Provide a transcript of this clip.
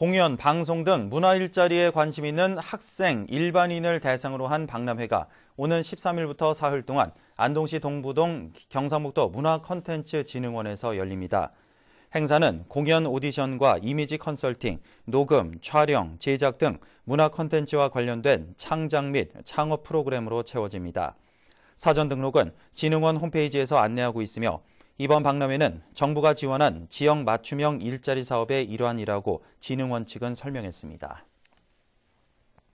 공연, 방송 등 문화 일자리에 관심 있는 학생, 일반인을 대상으로 한 박람회가 오는 13일부터 사흘 동안 안동시 동부동 경상북도 문화콘텐츠진흥원에서 열립니다. 행사는 공연 오디션과 이미지 컨설팅, 녹음, 촬영, 제작 등 문화 콘텐츠와 관련된 창작 및 창업 프로그램으로 채워집니다. 사전 등록은 진흥원 홈페이지에서 안내하고 있으며 이번 박람회는 정부가 지원한 지역 맞춤형 일자리 사업의 일환이라고 진흥원 측은 설명했습니다.